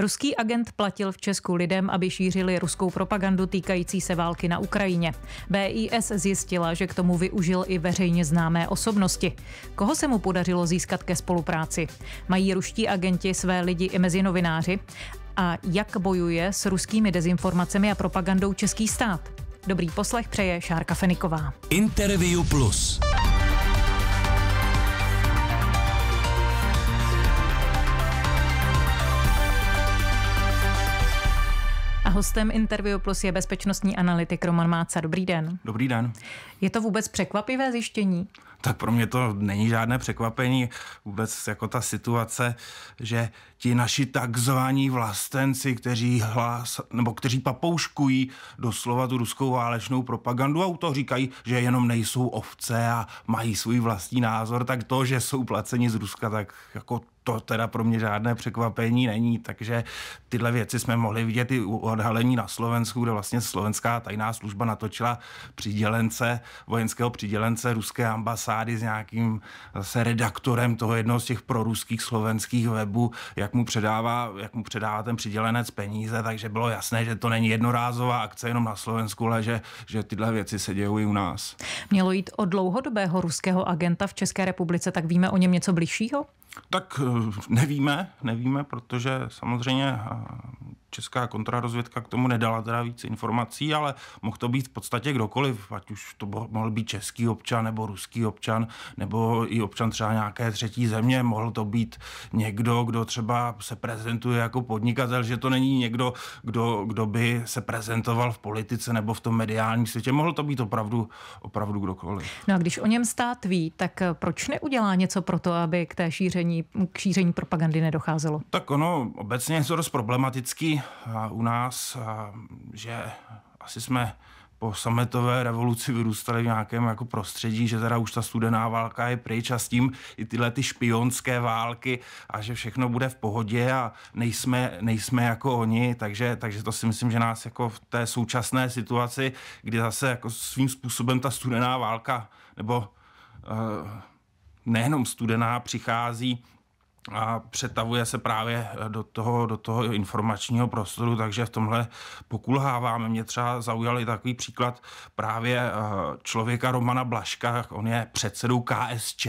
Ruský agent platil v Česku lidem, aby šířili ruskou propagandu týkající se války na Ukrajině. BIS zjistila, že k tomu využil i veřejně známé osobnosti. Koho se mu podařilo získat ke spolupráci? Mají ruští agenti své lidi i mezi novináři? A jak bojuje s ruskými dezinformacemi a propagandou český stát? Dobrý poslech přeje Šárka Feniková. Interview Plus. Hostem Interview Plus je bezpečnostní analytik Roman Máca. Dobrý den. Dobrý den. Je to vůbec překvapivé zjištění? Tak pro mě to není žádné překvapení. Vůbec jako ta situace, že ti naši takzvaní vlastenci, kteří hlas, nebo kteří papouškují doslova tu ruskou válečnou propagandu a u toho říkají, že jenom nejsou ovce a mají svůj vlastní názor, tak to, že jsou placeni z Ruska, tak jako to teda pro mě žádné překvapení není, takže tyhle věci jsme mohli vidět i u odhalení na Slovensku, kde vlastně slovenská tajná služba natočila přidělence, vojenského přidělence ruské ambasády s nějakým zase redaktorem toho jednoho z těch proruských slovenských webů, jak mu předává, jak mu předává ten přidělenec peníze, takže bylo jasné, že to není jednorázová akce jenom na Slovensku, ale že, že tyhle věci se dějí i u nás. Mělo jít o dlouhodobého ruského agenta v České republice, tak víme o něm něco bližšího? Tak eh, nevíme, nevíme, protože samozřejmě eh, česká kontrarozvědka k tomu nedala teda víc informací, ale mohl to být v podstatě kdokoliv, ať už to mohl být český občan nebo ruský občan, nebo i občan třeba nějaké třetí země, mohl to být někdo, kdo třeba se prezentuje jako podnikatel, že to není někdo, kdo, kdo by se prezentoval v politice nebo v tom mediálním světě, mohl to být opravdu, opravdu kdokoliv. No a když o něm stát ví, tak eh, proč neudělá něco pro to, aby k té šíření, k šíření propagandy nedocházelo? Tak ono obecně je to dost problematický u nás, že asi jsme po sametové revoluci vyrůstali v nějakém jako prostředí, že teda už ta studená válka je pryč a s tím i tyhle ty špionské války a že všechno bude v pohodě a nejsme, nejsme jako oni, takže, takže to si myslím, že nás jako v té současné situaci, kdy zase jako svým způsobem ta studená válka nebo uh, nejenom studená přichází a přetavuje se právě do toho, do toho informačního prostoru, takže v tomhle pokulháváme. Mě třeba zaujal i takový příklad právě eh, člověka Romana Blaška, on je předsedou KSČ,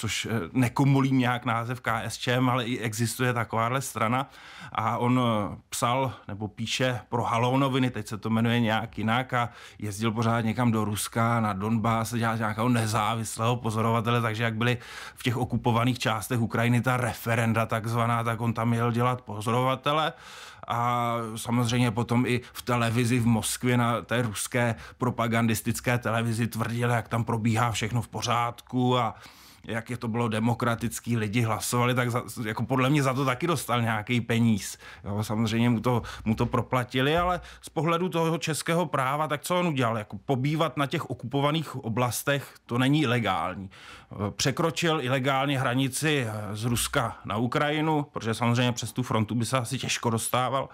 což eh, nekomolím nějak název KSČM, ale i existuje takováhle strana a on eh, psal nebo píše pro noviny, teď se to jmenuje nějak jinak a jezdil pořád někam do Ruska, na Donbass, dělal nějakého nezávislého pozorovatele, takže jak byly v těch okupovaných částech Ukrajiny ta referenda takzvaná, tak on tam jel dělat pozorovatele a samozřejmě potom i v televizi v Moskvě na té ruské propagandistické televizi tvrdil, jak tam probíhá všechno v pořádku a jak je to bylo demokratický, lidi hlasovali, tak za, jako podle mě za to taky dostal nějaký peníz. Jo, samozřejmě mu to, mu to proplatili, ale z pohledu toho českého práva, tak co on udělal? Jako pobývat na těch okupovaných oblastech, to není ilegální. Eh, překročil ilegálně hranici eh, z Ruska na Ukrajinu, protože samozřejmě přes tu frontu by se asi těžko dostával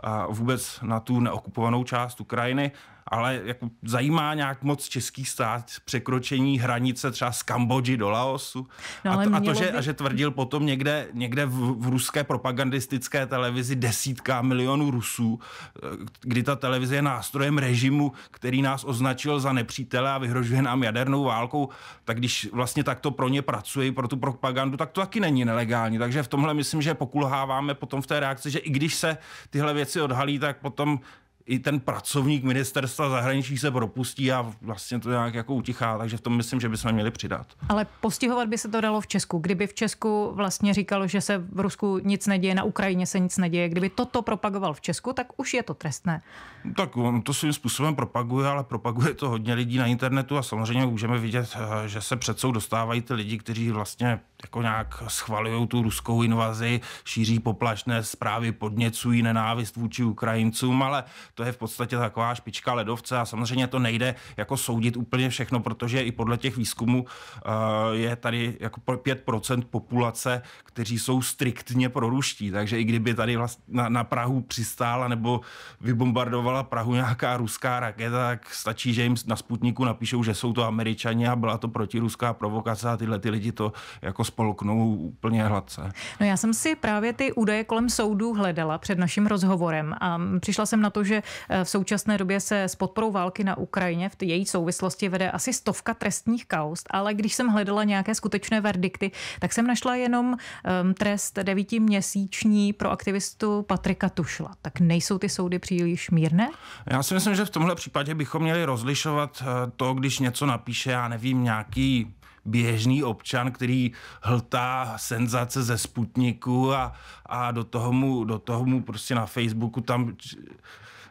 a vůbec na tu neokupovanou část Ukrajiny ale jako zajímá nějak moc český stát překročení hranice třeba z Kambodži do Laosu. No, a, to, a to, že, by... Vlastně- a že tvrdil potom někde, někde v, v ruské propagandistické televizi desítka milionů Rusů, eh, kdy ta televize je nástrojem režimu, který nás označil za nepřítele a vyhrožuje nám jadernou válkou, tak když vlastně takto pro ně pracuje, pro tu propagandu, tak to taky není nelegální. Takže v tomhle myslím, že pokulháváme potom v té reakci, že i když se tyhle věci odhalí, tak potom i ten pracovník ministerstva zahraničí se propustí a vlastně to nějak jako utichá, takže v tom myslím, že bychom měli přidat. Ale postihovat by se to dalo v Česku. Kdyby v Česku vlastně říkalo, že se v Rusku nic neděje, na Ukrajině se nic neděje, kdyby toto propagoval v Česku, tak už je to trestné. Tak on to svým způsobem propaguje, ale propaguje to hodně lidí na internetu a samozřejmě můžeme vidět, eh, že se před dostávají ty lidi, kteří vlastně jako nějak schvalují tu ruskou invazi, šíří poplašné zprávy, podněcují nenávist vůči Ukrajincům, ale to je v podstatě taková špička ledovce a samozřejmě to nejde jako soudit úplně všechno, protože i podle těch výzkumů eh, je tady jako 5% populace, kteří jsou striktně proruští, takže i kdyby tady vlastně na, na Prahu přistála nebo vybombardovala Prahu nějaká ruská raketa, tak stačí, že jim na Sputniku napíšou, že jsou to američani a byla to protiruská provokace a tyhle ty lidi to jako spolknou úplně hladce. No já jsem si právě ty údaje kolem soudů hledala před naším rozhovorem a přišla jsem na to, že eh, v současné době se s podporou války na Ukrajině v její souvislosti vede asi stovka trestních kaust, ale když jsem hledala nějaké skutečné verdikty, tak jsem našla jenom ehm, trest devítiměsíční pro aktivistu Patrika Tušla. Tak nejsou ty soudy příliš mírné? Já si myslím, že v tomhle případě bychom měli rozlišovat eh, to, když něco napíše, já nevím, nějaký běžný občan, který hltá senzace ze Sputniku a, a do, toho mu, do toho mu prostě na Facebooku tam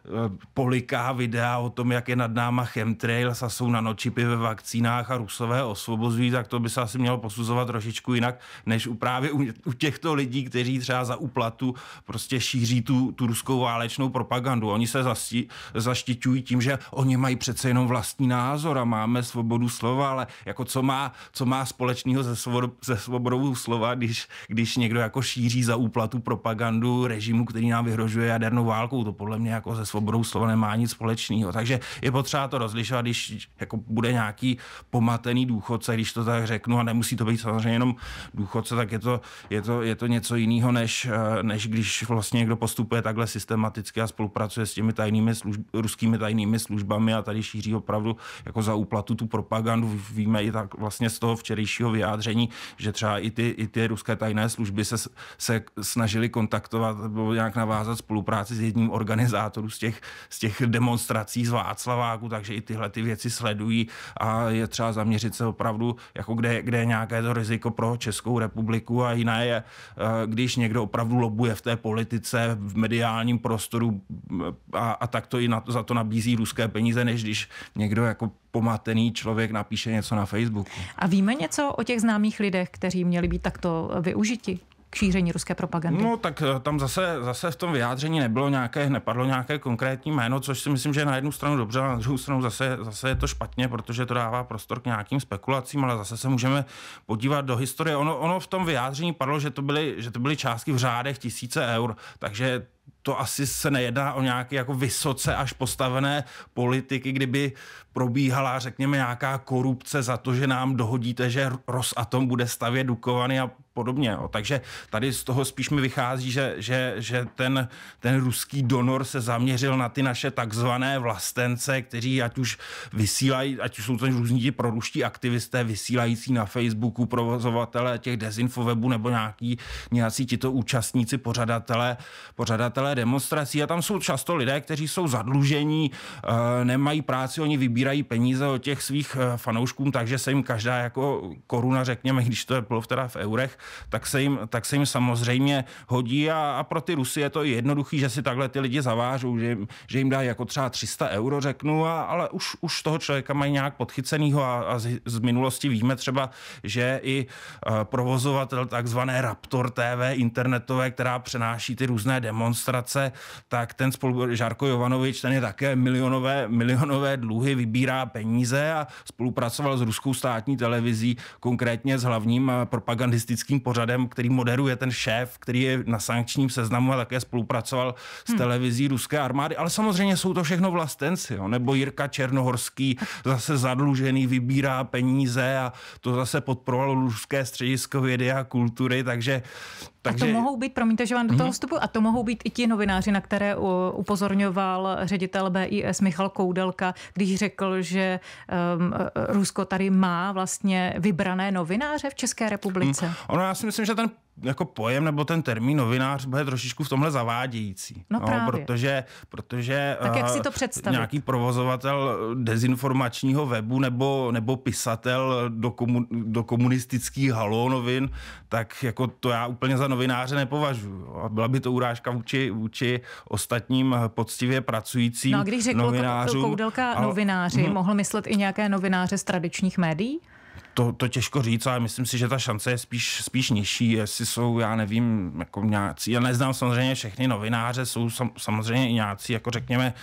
Eh, poliká videa o tom, jak je nad náma chemtrails a jsou nanočipy ve vakcínách a rusové osvobozují, tak to by se asi mělo posuzovat trošičku jinak, než u právě u, u těchto lidí, kteří třeba za uplatu prostě šíří tu, tu ruskou válečnou propagandu. Oni se zasti, zaštiťují tím, že oni mají přece jenom vlastní názor a máme svobodu slova, ale jako co má, co má společného se, svobodu, se svobodou slova, když, když někdo jako šíří za úplatu propagandu režimu, který nám vyhrožuje jadernou válkou, to podle mě jako ze svobodou svobodou slova nemá nic společného. Takže je potřeba to rozlišovat, když jako bude nějaký pomatený důchodce, když to tak řeknu, a nemusí to být samozřejmě jenom důchodce, tak je to, je to, je to něco jiného, než, eh, než když vlastně někdo postupuje takhle systematicky a spolupracuje s těmi tajnými služb, ruskými tajnými službami a tady šíří opravdu jako za úplatu tu propagandu. Víme i tak vlastně z toho včerejšího vyjádření, že třeba i ty, i ty ruské tajné služby se, se snažili kontaktovat nebo nějak navázat spolupráci s jedním organizátorem. z těch těch, z těch demonstrací z Václaváku, takže i tyhle ty věci sledují a je třeba zaměřit se opravdu, jako kde, kde je nějaké to riziko pro Českou republiku a jiné je, eh, když někdo opravdu lobuje v té politice, v mediálním prostoru mm, a, a tak to i na, za to nabízí ruské peníze, než když někdo jako pomatený člověk napíše něco na Facebooku. A víme něco o těch známých lidech, kteří měli být takto využiti? k šíření ruské propagandy? No tak eh, tam zase, zase v tom vyjádření nebylo nějaké, nepadlo nějaké konkrétní jméno, což si myslím, že je na jednu stranu dobře, a na druhou stranu zase, zase je to špatně, protože to dává prostor k nějakým spekulacím, ale zase se můžeme podívat do historie. Ono, ono v tom vyjádření padlo, že to byly, že to byly částky v řádech tisíce eur, takže to asi se nejedná o nějaké jako vysoce až postavené politiky, kdyby probíhala, řekněme, nějaká korupce za to, že nám dohodíte, že Rosatom bude stavět dukovaný a podobně. Jo. Takže tady z toho spíš mi vychází, že, že, že ten, ten ruský donor se zaměřil na ty naše takzvané vlastence, kteří ať už vysílají, ať už jsou to různí ti proruští aktivisté vysílající na Facebooku, provozovatele těch dezinfovebů nebo nějaký, nějací tito účastníci, pořadatele, pořadatele demonstrací a tam jsou často lidé, kteří jsou zadlužení, eh, nemají práci, oni vybírají peníze od těch svých eh, fanoušků, takže se jim každá jako koruna, řekněme, když to plov teda v eurech, tak se jim, tak se jim samozřejmě hodí a, a pro ty Rusy je to jednoduchý, že si takhle ty lidi zavážou, že jim, že jim dá jako třeba 300 euro, řeknu, a, ale už, už toho člověka mají nějak podchycenýho a, a z, z minulosti víme třeba, že i eh, provozovatel takzvané Raptor TV internetové, která přenáší ty různé demonstrace, restaurace, tak ten spolu, Žárko Jovanovič, ten je také milionové, milionové dluhy, vybírá peníze a spolupracoval s ruskou státní televizí, konkrétně s hlavním eh, propagandistickým pořadem, který moderuje ten šéf, který je na sankčním seznamu a také spolupracoval s hmm. televizí ruské armády. Ale samozřejmě jsou to všechno vlastenci, jo? nebo Jirka Černohorský, zase zadlužený, vybírá peníze a to zase podporovalo ruské středisko vědy a kultury, takže takže... A to mohou být, promiňte, že vám do mhm. toho vstupu, a to mohou být i ti novináři, na které upozorňoval ředitel BIS Michal Koudelka, když řekl, že um, Rusko tady má vlastně vybrané novináře v České republice. Mhm. Ono, já si myslím, že ten jako pojem nebo ten termín novinář bude trošičku v tomhle zavádějící. No, no Protože, protože tak jak eh, si to představit? nějaký provozovatel dezinformačního webu nebo, nebo pisatel do, komu, do komunistických halonovin, tak jako to já úplně za novináře nepovažuji. byla by to urážka vůči, vůči ostatním poctivě pracujícím No a když řekl koudelka novináři, ale, mhm. mohl myslet i nějaké novináře z tradičních médií? to, to těžko říct, ale myslím si, že ta šance je spíš, spíš nižší, jestli jsou, já nevím, jako nějací, já neznám samozřejmě všechny novináře, jsou sam, samozřejmě i nějací, jako řekněme,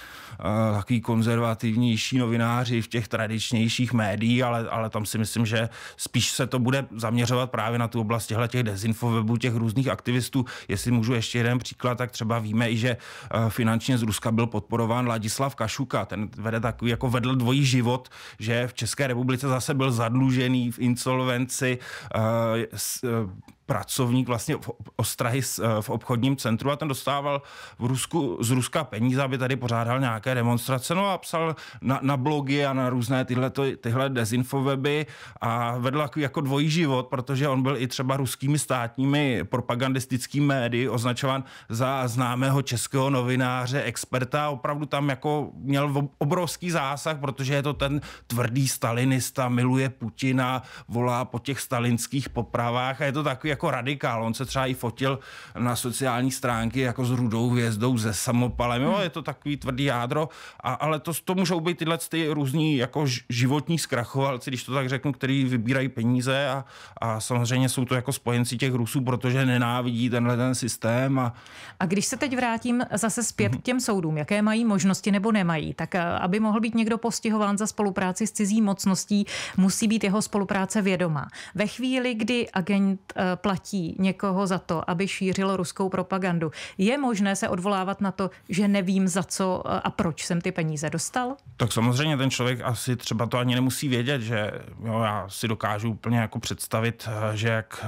uh, takový konzervativnější novináři v těch tradičnějších médiích, ale, ale tam si myslím, že spíš se to bude zaměřovat právě na tu oblast těchto těch dezinfovebů, těch různých aktivistů. Jestli můžu ještě jeden příklad, tak třeba víme i, že uh, finančně z Ruska byl podporován Ladislav Kašuka, ten vede takový jako vedl dvojí život, že v České republice zase byl zadlužený v insolvenci, eh, eh, pracovník vlastně v ostrahy eh, v obchodním centru a ten dostával v Rusku, z Ruska peníze, aby tady pořádal nějaké demonstrace. No a psal na, na blogy a na různé tyhle, tyhle dezinfoweby a vedl jako dvojí život, protože on byl i třeba ruskými státními propagandistickými médii označovan za známého českého novináře, experta a opravdu tam jako měl obrovský zásah, protože je to ten tvrdý stalinista, miluje Putina, volá po těch stalinských popravách a je to takový jako radikál. On se třeba i fotil na sociální stránky jako s rudou hvězdou, ze samopalem. Jo, je to takový tvrdý jádro, a, ale to, to můžou být tyhle ty různí jako životní zkrachovalci, když to tak řeknu, který vybírají peníze a, a samozřejmě jsou to jako spojenci těch Rusů, protože nenávidí tenhle ten systém. A, a když se teď vrátím zase zpět k těm soudům, jaké mají možnosti nebo nemají, tak eh, aby mohl být někdo postihován za spolupráci s cizí mocností, musí být jeho spolupráce vědomá. Ve chvíli, kdy agent eh, platí někoho za to, aby šířil ruskou propagandu, je možné se odvolávat na to, že nevím za co a proč jsem ty peníze dostal? Tak samozřejmě ten člověk asi třeba to ani nemusí vědět, že jo, já si dokážu úplně jako představit, eh, že jak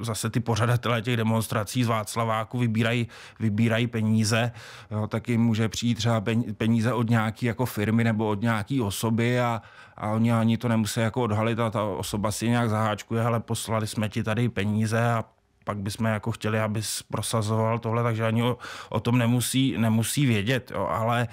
eh, zase ty pořadatelé těch demonstrací z Václaváku vybírají, vybírají peníze, jo, tak jim může přijít třeba peníze od nějaký jako firmy nebo od nějaký osoby a, a oni ani to nemusí jako odhalit a ta osoba si nějak zaháčkuje, ale poslali jsme ti tady peníze peníze a pak bychom jako chtěli, aby prosazoval tohle, takže ani o, o tom nemusí, nemusí vědět, jo, ale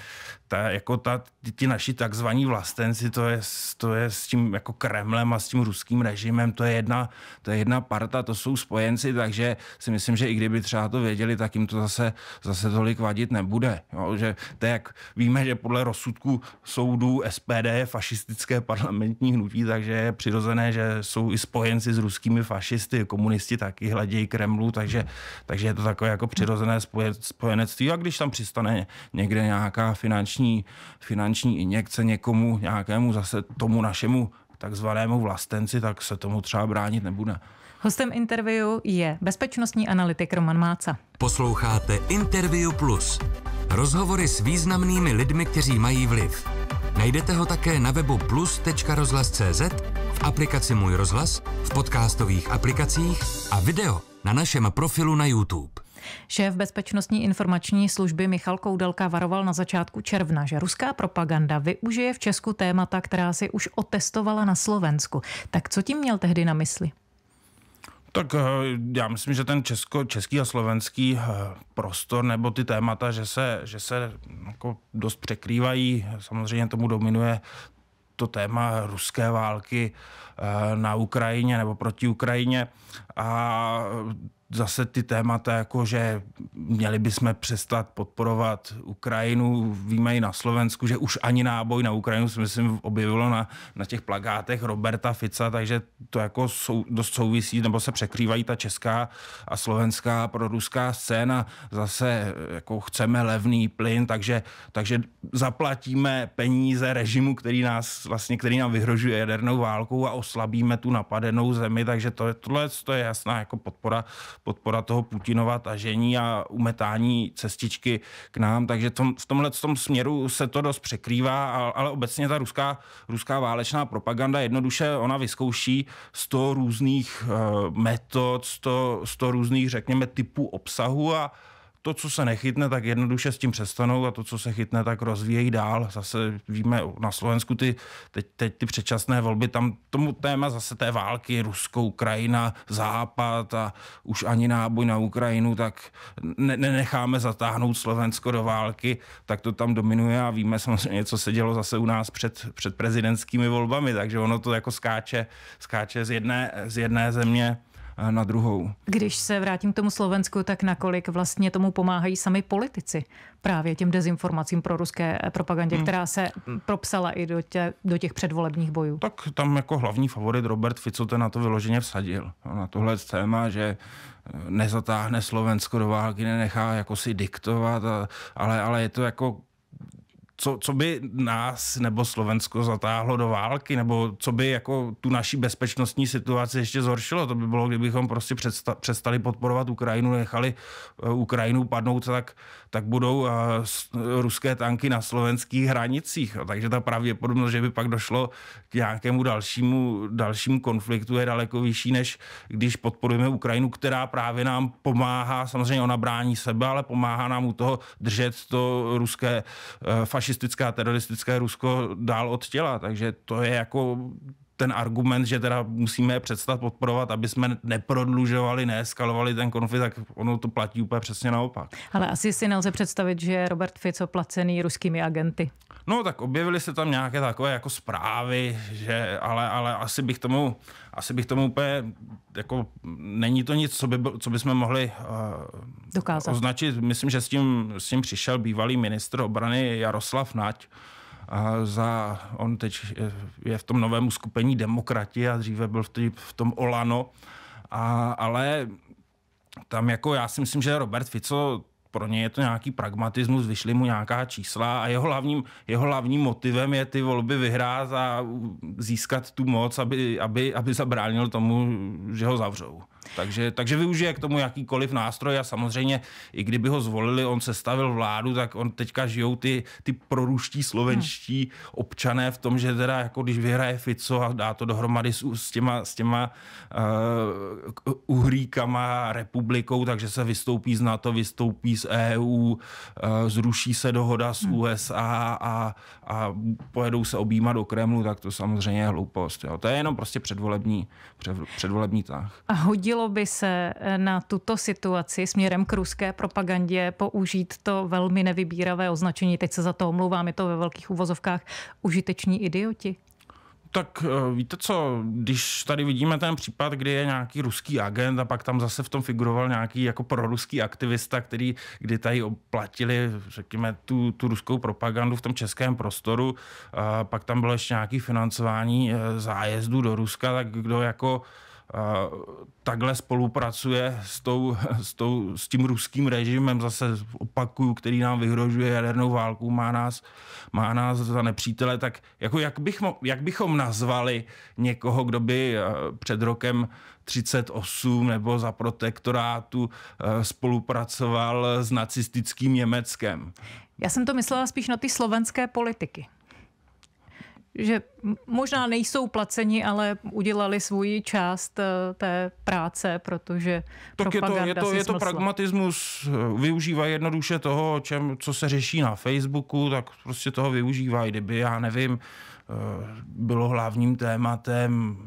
ta, jako ta, ti, ti naši takzvaní vlastenci, to je, to je s tím jako Kremlem a s tím ruským režimem, to je jedna, to je jedna parta, to jsou spojenci, takže si myslím, že i kdyby třeba to věděli, tak jim to zase, zase tolik vadit nebude. Jo? Že to je jak, víme, že podle rozsudku soudů SPD je fašistické parlamentní hnutí, takže je přirozené, že jsou i spojenci s ruskými fašisty, komunisti taky hledějí Kremlu, takže, takže je to takové jako přirozené spojenectví a když tam přistane někde nějaká finanční finanční, finanční injekce někomu, nějakému zase tomu našemu takzvanému vlastenci, tak se tomu třeba bránit nebude. Hostem interview je bezpečnostní analytik Roman Máca. Posloucháte Interview Plus. Rozhovory s významnými lidmi, kteří mají vliv. Najdete ho také na webu plus.rozhlas.cz, v aplikaci Můj rozhlas, v podcastových aplikacích a video na našem profilu na YouTube. Šéf bezpečnostní informační služby Michal Koudelka varoval na začátku června, že ruská propaganda využije v Česku témata, která si už otestovala na Slovensku. Tak co tím měl tehdy na mysli? Tak eh, já myslím, že ten česko, český a slovenský eh, prostor nebo ty témata, že se, že se jako dost překrývají. Samozřejmě tomu dominuje to téma ruské války eh, na Ukrajině nebo proti Ukrajině. A zase ty témata, jako že měli bychom přestat podporovat Ukrajinu, víme i na Slovensku, že už ani náboj na Ukrajinu se myslím objevilo na, na těch plagátech Roberta Fica, takže to jako sou, dost souvisí, nebo se překrývají ta česká a slovenská proruská scéna, zase jako chceme levný plyn, takže, takže zaplatíme peníze režimu, který nás vlastně, který nám vyhrožuje jadernou válkou a oslabíme tu napadenou zemi, takže to, tohle to je jasná jako podpora podpora toho Putinova tažení a umetání cestičky k nám, takže tom, v tomhle tom směru se to dost překrývá, ale, obecně ta ruská, ruská válečná propaganda jednoduše ona vyzkouší 100 různých eh, metod, 100, 100 různých, řekněme, typů obsahu a to, co se nechytne, tak jednoduše s tím přestanou a to, co se chytne, tak rozvíjejí dál. Zase víme na Slovensku ty, teď, teď ty předčasné volby, tam tomu téma zase té války, Rusko, Ukrajina, Západ a už ani náboj na Ukrajinu, tak ne, nenecháme zatáhnout Slovensko do války, tak to tam dominuje a víme samozřejmě, co se dělo zase u nás před, před prezidentskými volbami, takže ono to jako skáče, skáče z jedné, z jedné země na druhou. Když se vrátím k tomu Slovensku, tak nakolik vlastně tomu pomáhají sami politici právě těm dezinformacím pro ruské eh, propagandě, hmm. která se propsala i do, tě, do těch předvolebních bojů? Tak tam jako hlavní favorit Robert Fico ten na to vyloženě vsadil. No, na tohle téma, že eh, nezatáhne Slovensko do války, nenechá jako si diktovat, a, ale, ale je to jako co, co by nás nebo Slovensko zatáhlo do války, nebo co by jako tu naší bezpečnostní situaci ještě zhoršilo. To by bylo, kdybychom prostě přestali podporovat Ukrajinu, nechali eh, Ukrajinu padnout, tak, tak budou eh, eh, ruské tanky na slovenských hranicích. Takže ta pravděpodobnost, že by pak došlo k nějakému dalšímu, dalšímu konfliktu je daleko vyšší, než když podporujeme Ukrajinu, která právě nám pomáhá, samozřejmě ona brání sebe, ale pomáhá nám u toho držet to ruské eh, fašistické a teroristické Rusko dál od těla. Takže to je jako ten argument, že teda musíme je přestat podporovat, aby jsme neprodlužovali, neeskalovali ten konflikt, tak ono to platí úplně přesně naopak. Ale asi si nelze představit, že Robert Fico placený ruskými agenty. No tak objevily se tam nějaké takové jako zprávy, že, ale, ale asi bych tomu, asi bych tomu úplně, jako není to nic, co by, co by jsme mohli uh, Dokázat. označit. Myslím, že s tím, s tím přišel bývalý ministr obrany Jaroslav Nať, za, on teď je v tom novém skupení Demokrati a dříve byl v, tý, v tom Olano, a, ale tam jako já si myslím, že Robert Fico pro ně je to nějaký pragmatismus, vyšly mu nějaká čísla a jeho hlavním, jeho hlavním motivem je ty volby vyhrát a získat tu moc, aby, aby, aby zabránil tomu, že ho zavřou. Takže, takže využije k tomu jakýkoliv nástroj a samozřejmě, i kdyby ho zvolili, on sestavil vládu, tak on teďka žijou ty, ty proruští slovenští hmm. občané v tom, že teda jako když vyhraje Fico a dá to dohromady s, s těma, s těma uh, eh, uhríkama republikou, takže se vystoupí z NATO, vystoupí z EU, uh, eh, zruší se dohoda s hmm. USA a, a pojedou se objímat do Kremlu, tak to samozřejmě je hloupost. Jo. To je jenom prostě předvolební, před, předvolební tah. A hodil Hodilo by se eh, na tuto situaci směrem k ruské propagandě použít to velmi nevybíravé označení, teď se za to omlouvám, je to ve velkých uvozovkách, užiteční idioti? Tak eh, víte co, když tady vidíme ten případ, kdy je nějaký ruský agent a pak tam zase v tom figuroval nějaký jako proruský aktivista, který kdy tady oplatili, řekněme, tu, tu ruskou propagandu v tom českém prostoru, a pak tam bylo ještě nějaké financování eh, zájezdů do Ruska, tak kdo jako takhle spolupracuje s, tou, s, tou, s tím ruským režimem, zase opakuju, který nám vyhrožuje jadernou válku, má nás, má nás za nepřítele, tak jako jak, bych, jak bychom nazvali někoho, kdo by eh, před rokem 38 nebo za protektorátu eh, spolupracoval s nacistickým Německem? Já jsem to myslela spíš na ty slovenské politiky že možná nejsou placeni, ale udělali svoji část eh, té práce, protože tak je to, je to, je to pragmatismus, eh, Využívají jednoduše toho, čem, co se řeší na Facebooku, tak prostě toho využívají. Kdyby, já nevím, eh, bylo hlavním tématem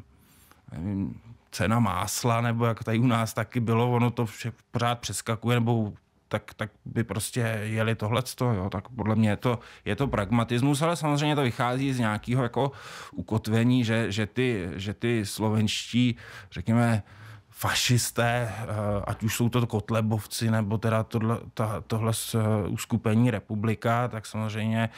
nevím, cena másla, nebo jak tady u nás taky bylo, ono to vše pořád přeskakuje, nebo tak, tak by prostě jeli tohleto, jo, tak podle mě je to, je to pragmatismus, ale samozřejmě to vychází z nějakého jako ukotvení, že, že, ty, že ty slovenští, řekněme, fašisté, eh, ať už jsou to kotlebovci, nebo teda tohle, ta, tohle eh, uskupení republika, tak samozřejmě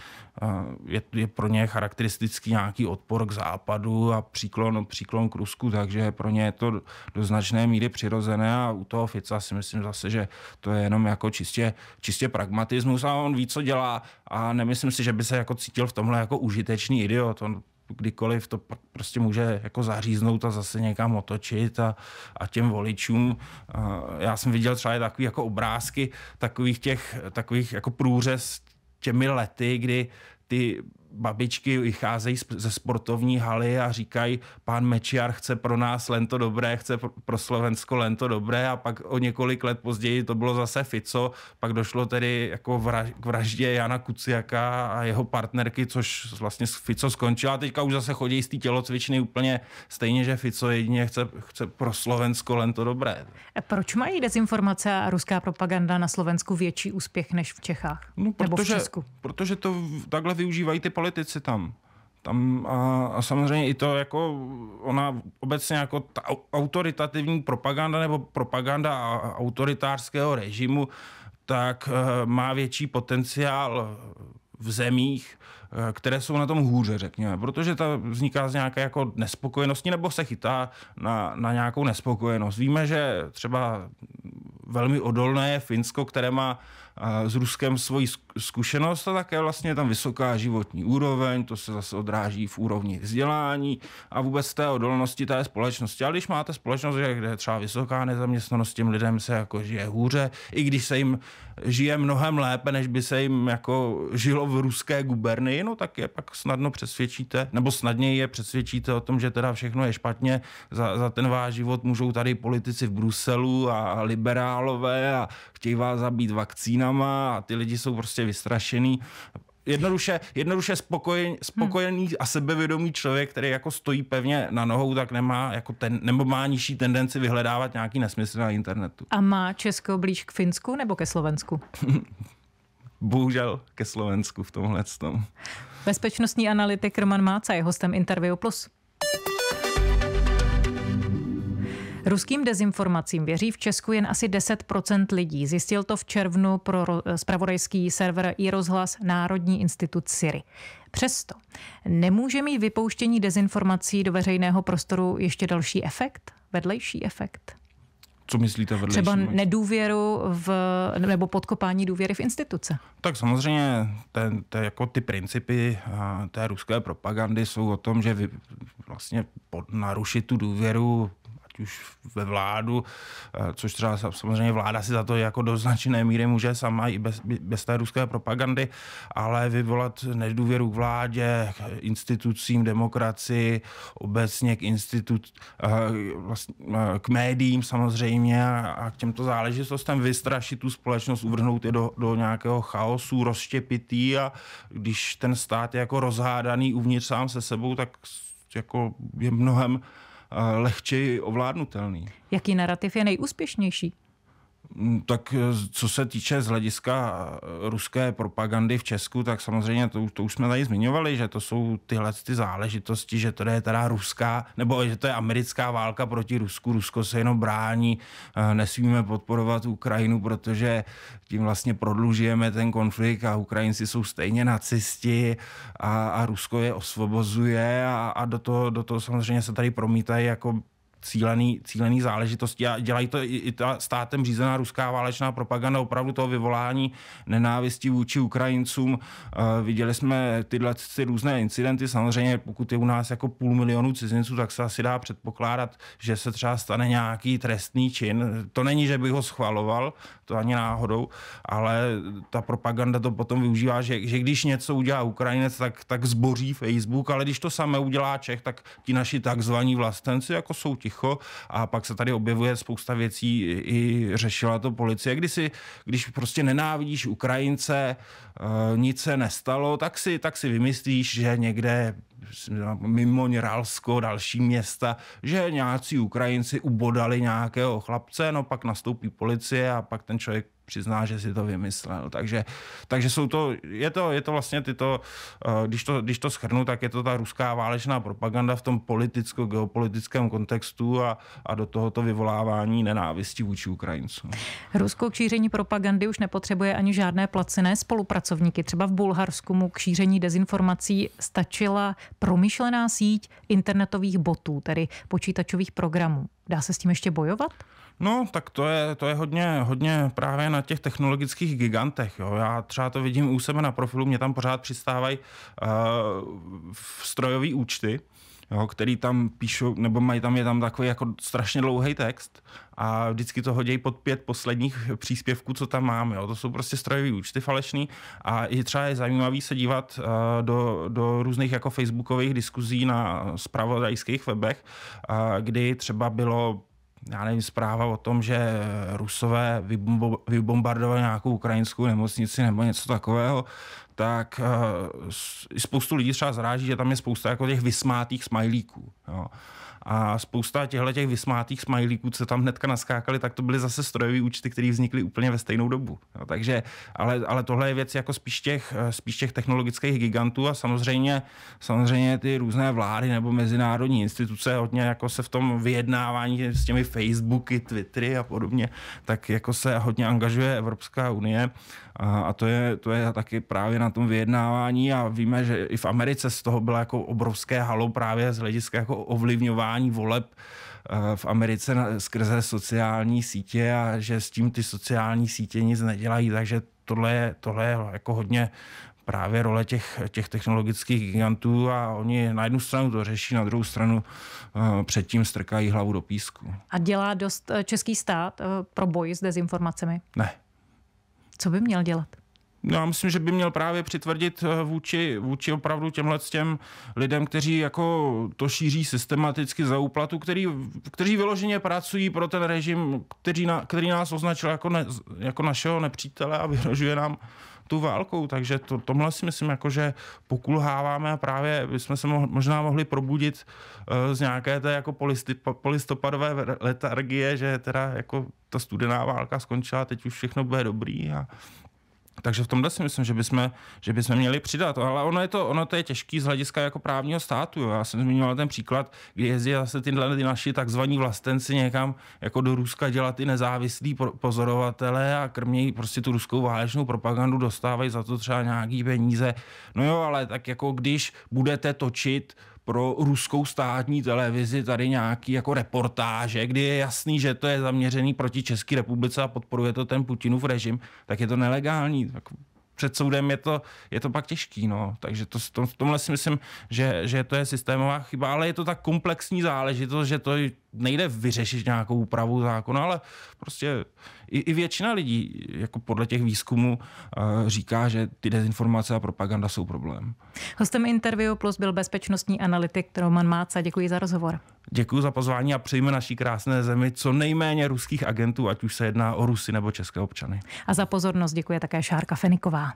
eh, je, je pro ně charakteristický nějaký odpor k západu a příklon, příklon k Rusku, takže pro ně je to do značné míry přirozené a u toho Fica si myslím zase, že to je jenom jako čistě, čistě pragmatismus a on ví, co dělá a nemyslím si, že by se jako cítil v tomhle jako užitečný idiot. On kdykoliv to prostě může jako zaříznout a zase někam otočit a, a těm voličům. A já jsem viděl třeba takové jako obrázky takových těch, takových jako průřez těmi lety, kdy ty babičky vycházejí ze sportovní haly a říkají, pán Mečiar chce pro nás lento dobré, chce pro Slovensko lento dobré a pak o několik let později to bylo zase Fico, pak došlo tedy jako vraž, k vraždě Jana Kuciaka a jeho partnerky, což vlastně Fico skončila. Teďka už zase chodí z té tělocvičny úplně stejně, že Fico jedině chce, chce pro Slovensko lento dobré. A proč mají dezinformace a ruská propaganda na Slovensku větší úspěch než v Čechách? No, protože, nebo v Česku? protože to takhle využívají ty politici tam. Tam a, a samozřejmě i to, jako ona obecně jako ta autoritativní propaganda nebo propaganda autoritářského režimu, tak eh, má větší potenciál v zemích, Eh, které jsou na tom hůře, řekněme, protože ta vzniká z nějaké jako nespokojenosti nebo se chytá na, na nějakou nespokojenost. Víme, že třeba velmi odolné je Finsko, které má eh, s Ruskem svoji zkušenost a také vlastně tam vysoká životní úroveň, to se zase odráží v úrovni vzdělání a vůbec té odolnosti té společnosti. Ale když máte společnost, kde je třeba vysoká nezaměstnanost, těm lidem se jako žije hůře, i když se jim žije mnohem lépe, než by se jim jako žilo v ruské gubernii, no tak je pak snadno přesvědčíte, nebo snadněji je přesvědčíte o tom, že teda všechno je špatně, za, za ten váš život můžou tady politici v Bruselu a liberálové a chtějí vás zabít vakcínama a ty lidi jsou prostě vystrašený jednoduše, jednoduše spokojen, hmm. spokojený hmm. a sebevědomý člověk, který jako stojí pevně na nohou, tak nemá jako ten, nebo má nižší tendenci vyhledávat nějaký nesmysl na internetu. A má Česko blíž k Finsku nebo ke Slovensku? bohužel ke Slovensku v tomhle tom. Bezpečnostní analytik Roman Máca je hostem Interview Plus. Ruským dezinformacím věří v Česku jen asi 10 lidí. Zjistil to v červnu pro spravodajský server i rozhlas Národní institut Syry. Přesto nemůže mít vypouštění dezinformací do veřejného prostoru ještě další efekt? Vedlejší efekt? Co myslíte vedlejší? Třeba nedůvěru v, nebo podkopání důvěry v instituce. Tak samozřejmě ten, ten, jako ty principy té ruské propagandy jsou o tom, že vy, vlastně pod, narušit tu důvěru ať už ve vládu, eh, což třeba samozřejmě vláda si za to jako do značné míry může sama i bez, bez té ruské propagandy, ale vyvolat nedůvěru k vládě, k institucím, demokracii, obecně k institut, eh, eh, k médiím samozřejmě a k těmto záležitostem vystrašit tu společnost, uvrhnout je do, do nějakého chaosu, rozštěpitý a když ten stát je jako rozhádaný uvnitř sám se sebou, tak jako je mnohem lehčeji ovládnutelný. Jaký narrativ je nejúspěšnější? Mm, tak eh, co se týče z hlediska eh, ruské propagandy v Česku, tak samozřejmě to, to už jsme tady zmiňovali, že to jsou tyhle ty záležitosti, že to je teda ruská, nebo že to je americká válka proti Rusku, Rusko se jenom brání, eh, nesmíme podporovat Ukrajinu, protože tím vlastně prodlužujeme ten konflikt a Ukrajinci jsou stejně nacisti a, a Rusko je osvobozuje a, a do, toho, do toho samozřejmě se tady promítají jako cílený, cílený záležitosti a dělají to i, i ta státem řízená ruská válečná propaganda opravdu toho vyvolání nenávisti vůči Ukrajincům. Uh, viděli jsme tyhle ty různé incidenty, samozřejmě pokud je u nás jako půl milionu cizinců, tak se asi dá předpokládat, že se třeba stane nějaký trestný čin. To není, že bych ho schvaloval, to ani náhodou, ale ta propaganda to potom využívá, že, že když něco udělá Ukrajinec, tak, tak zboří Facebook, ale když to samé udělá Čech, tak ti naši takzvaní vlastenci jako jsou ti ticho a pak se tady objevuje spousta věcí, i řešila to policie. Když, si, když prostě nenávidíš Ukrajince, eh, nic se nestalo, tak si, tak si vymyslíš, že někde mimo Ralsko, další města, že nějací Ukrajinci ubodali nějakého chlapce, no pak nastoupí policie a pak ten člověk přizná, že si to vymyslel. Takže, takže jsou to, je to, je to vlastně tyto, eh, když to, když to schrnu, tak je to ta ruská válečná propaganda v tom politicko-geopolitickém kontextu a, a do tohoto vyvolávání nenávisti vůči Ukrajincům. Rusko k šíření propagandy už nepotřebuje ani žádné placené spolupracovníky. Třeba v Bulharsku mu k šíření dezinformací stačila promyšlená síť internetových botů, tedy počítačových programů. Dá se s tím ještě bojovat? No, tak to je, to je hodně, hodně právě na těch technologických gigantech. Jo. Já třeba to vidím u sebe na profilu, mě tam pořád přistávají uh, eh, strojové účty, jo, který tam píšou, nebo mají tam, je tam takový jako strašně dlouhý text a vždycky to hodí pod pět posledních příspěvků, co tam máme. Jo. To jsou prostě strojové účty falešný a je třeba je zajímavý se dívat uh, do, do různých jako facebookových diskuzí na spravodajských webech, uh, kdy třeba bylo já nevím, zpráva o tom, že Rusové vybombardovali nějakou ukrajinskou nemocnici nebo něco takového, tak eh, spoustu lidí třeba zráží, že tam je spousta jako těch vysmátých smajlíků. Jo. A spousta těchto těch vysmátých smajlíků, co tam hnedka naskákali, tak to byly zase strojové účty, které vznikly úplně ve stejnou dobu. Jo. Takže, ale, ale tohle je věc jako spíš těch, eh, spíš těch technologických gigantů a samozřejmě, samozřejmě ty různé vlády nebo mezinárodní instituce hodně jako se v tom vyjednávání s těmi Facebooky, Twittery a podobně, tak jako se hodně angažuje Evropská unie a, a to, je, to je taky právě na tom vyjednávání a víme, že i v Americe z toho bylo jako obrovské halo právě z hlediska jako ovlivňování voleb eh, v Americe skrze sociální sítě a že s tím ty sociální sítě nic nedělají, takže tohle je, tohle je jako hodně právě role těch, těch technologických gigantů a oni na jednu stranu to řeší, na druhou stranu eh, předtím strkají hlavu do písku. A dělá dost eh, český stát pro boj s dezinformacemi? Ne. Co by měl dělat? já no myslím, že by měl právě přitvrdit eh, vůči, vůči opravdu těmhle těm lidem, kteří jako to šíří systematicky za úplatu, který, kteří vyloženě pracují pro ten režim, který, na, který nás označil jako, ne, jako našeho nepřítele a vyhrožuje nám tu válkou, takže to, tomhle si myslím, jako, že pokulháváme a právě bychom se mo, možná mohli probudit uh, z nějaké té jako polisti, polistopadové letargie, že teda jako ta studená válka skončila, teď už všechno bude dobrý a takže v tomhle si myslím, že bychom, že bychom měli přidat. Ale ono je to, ono to je těžký z hlediska jako právního státu. Jo. Já jsem zmiňoval ten příklad, kdy jezdí zase tyhle ty naši takzvaní vlastenci někam jako do Ruska dělat ty nezávislí pozorovatele a krmějí prostě tu ruskou válečnou propagandu, dostávají za to třeba nějaký peníze. No jo, ale tak jako když budete točit pro ruskou státní televizi tady nějaký jako reportáže, kdy je jasný, že to je zaměřený proti České republice a podporuje to ten Putinův režim, tak je to nelegální. Tak před soudem je to, je to pak těžký. No. Takže to, to, v tomhle si myslím, že, že to je systémová chyba, ale je to tak komplexní záležitost, že to nejde vyřešit nějakou úpravu zákona, ale prostě i, i většina lidí, jako podle těch výzkumů, eh, říká, že ty dezinformace a propaganda jsou problém. Hostem Interview Plus byl bezpečnostní analytik Roman Máca. Děkuji za rozhovor. Děkuji za pozvání a přejme naší krásné zemi co nejméně ruských agentů, ať už se jedná o Rusy nebo české občany. A za pozornost děkuje také Šárka Feniková.